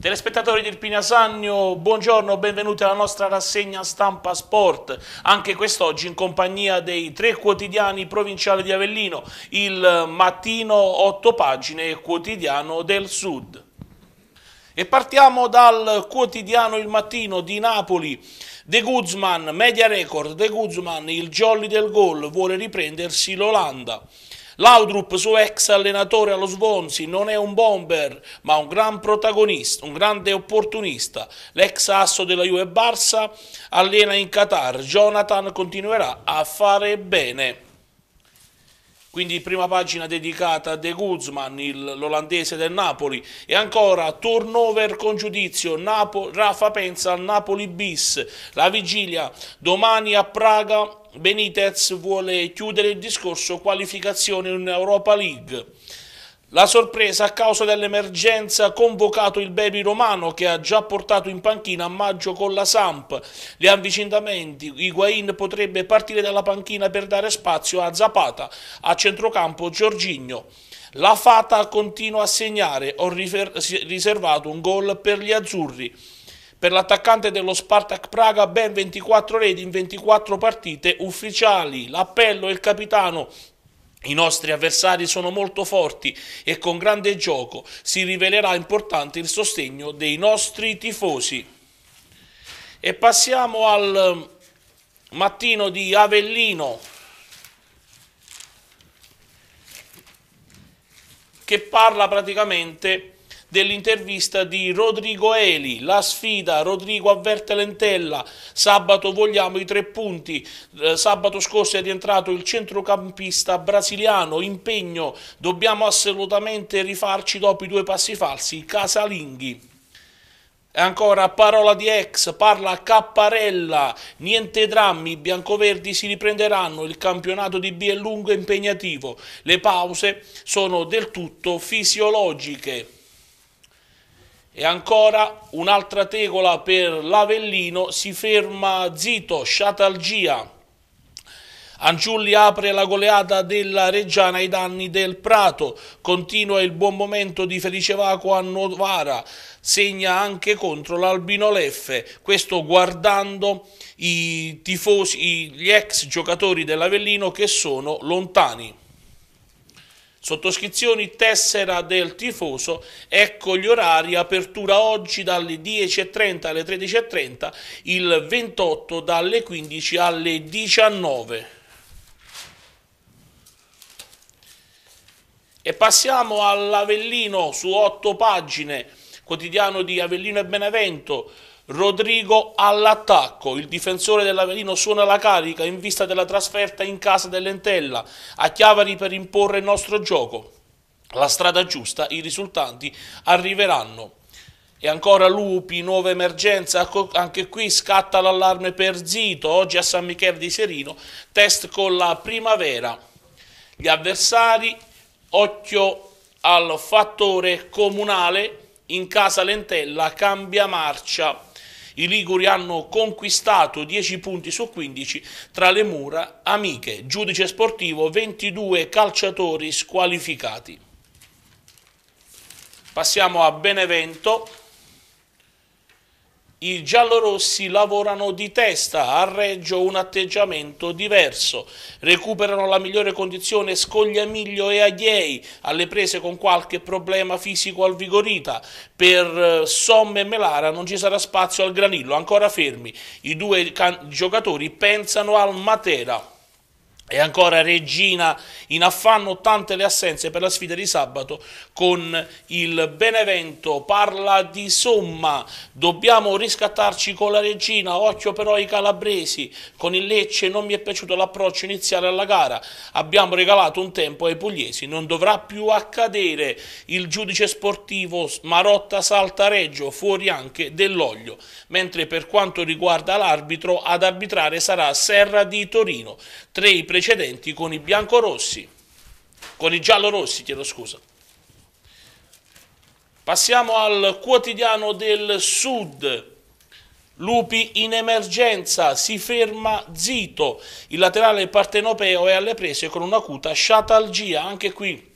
Telespettatori di Irpina Sannio, buongiorno, benvenuti alla nostra rassegna stampa sport. Anche quest'oggi in compagnia dei tre quotidiani provinciali di Avellino, il mattino otto pagine quotidiano del Sud. E partiamo dal quotidiano Il Mattino di Napoli. De Guzman, media record, De Guzman, il jolly del gol, vuole riprendersi l'Olanda. Laudrup, suo ex allenatore allo Swansea, non è un bomber, ma un gran protagonista, un grande opportunista. L'ex asso della Juve Barça allena in Qatar. Jonathan continuerà a fare bene. Quindi prima pagina dedicata a De Guzman, l'olandese del Napoli. E ancora turnover con giudizio, Napo Rafa pensa al Napoli bis. La vigilia domani a Praga Benitez vuole chiudere il discorso qualificazione in Europa League. La sorpresa a causa dell'emergenza ha convocato il baby romano che ha già portato in panchina a maggio con la Samp. Gli avvicinamenti, Higuain potrebbe partire dalla panchina per dare spazio a Zapata, a centrocampo Giorgigno. La Fata continua a segnare, ho riservato un gol per gli azzurri. Per l'attaccante dello Spartak Praga ben 24 reti in 24 partite ufficiali. L'appello è il capitano i nostri avversari sono molto forti e con grande gioco si rivelerà importante il sostegno dei nostri tifosi. E passiamo al um, mattino di Avellino che parla praticamente dell'intervista di Rodrigo Eli, la sfida, Rodrigo avverte Lentella, sabato vogliamo i tre punti, eh, sabato scorso è rientrato il centrocampista brasiliano, impegno, dobbiamo assolutamente rifarci dopo i due passi falsi, Casalinghi. E ancora parola di ex, parla Capparella, niente drammi, i biancoverdi si riprenderanno, il campionato di B è lungo e impegnativo, le pause sono del tutto fisiologiche. E ancora un'altra tegola per l'Avellino, si ferma Zito, Sciatalgia. Anciulli apre la goleata della Reggiana ai danni del Prato, continua il buon momento di Felice Vaco a Novara, segna anche contro l'Albino Leffe, questo guardando i tifosi, gli ex giocatori dell'Avellino che sono lontani. Sottoscrizioni tessera del tifoso, ecco gli orari, apertura oggi dalle 10.30 alle 13.30, il 28 dalle 15 alle 19. E passiamo all'Avellino su otto pagine, quotidiano di Avellino e Benevento, Rodrigo all'attacco, il difensore dell'Avelino suona la carica in vista della trasferta in casa dell'Entella, a Chiavari per imporre il nostro gioco. La strada giusta, i risultati arriveranno. E ancora Lupi, nuova emergenza, ecco, anche qui scatta l'allarme per Zito, oggi a San Michele di Serino, test con la primavera. Gli avversari, occhio al fattore comunale, in casa Lentella cambia marcia. I Liguri hanno conquistato 10 punti su 15 tra le mura amiche. Giudice sportivo 22 calciatori squalificati. Passiamo a Benevento i giallorossi lavorano di testa, a Reggio un atteggiamento diverso. Recuperano la migliore condizione Scogliamiglio e Agliei, alle prese con qualche problema fisico al Vigorita. Per eh, Somme e Melara non ci sarà spazio al Granillo, ancora fermi. I due giocatori pensano al Matera. E ancora Regina in affanno, tante le assenze per la sfida di sabato con il Benevento. Parla di somma, dobbiamo riscattarci con la Regina, occhio però ai calabresi. Con il Lecce non mi è piaciuto l'approccio iniziale alla gara, abbiamo regalato un tempo ai pugliesi, non dovrà più accadere. Il giudice sportivo Marotta Saltareggio, fuori anche dell'olio. Mentre per quanto riguarda l'arbitro, ad arbitrare sarà Serra di Torino. Tre i precedenti con i biancorossi, con i giallorossi, chiedo scusa. Passiamo al quotidiano del Sud. Lupi in emergenza, si ferma zito. Il laterale partenopeo è alle prese con un'acuta sciatalgia, anche qui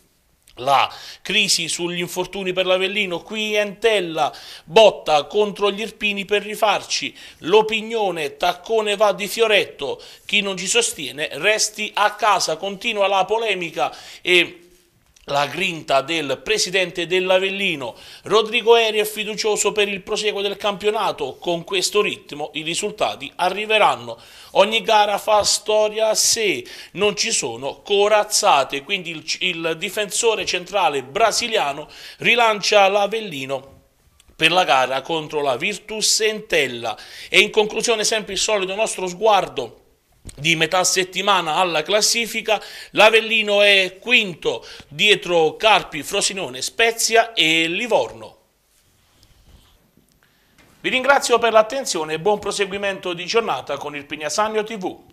la crisi sugli infortuni per l'Avellino, qui Entella botta contro gli Irpini per rifarci, l'opinione taccone va di Fioretto, chi non ci sostiene resti a casa, continua la polemica e la grinta del presidente dell'Avellino. Rodrigo Eri è fiducioso per il proseguo del campionato. Con questo ritmo i risultati arriveranno. Ogni gara fa storia a sé, non ci sono corazzate. Quindi il, il difensore centrale brasiliano rilancia l'Avellino per la gara contro la Virtus Entella. E in conclusione sempre il solito nostro sguardo di metà settimana alla classifica, l'Avellino è quinto dietro Carpi, Frosinone, Spezia e Livorno. Vi ringrazio per l'attenzione e buon proseguimento di giornata con il Pignasagno TV.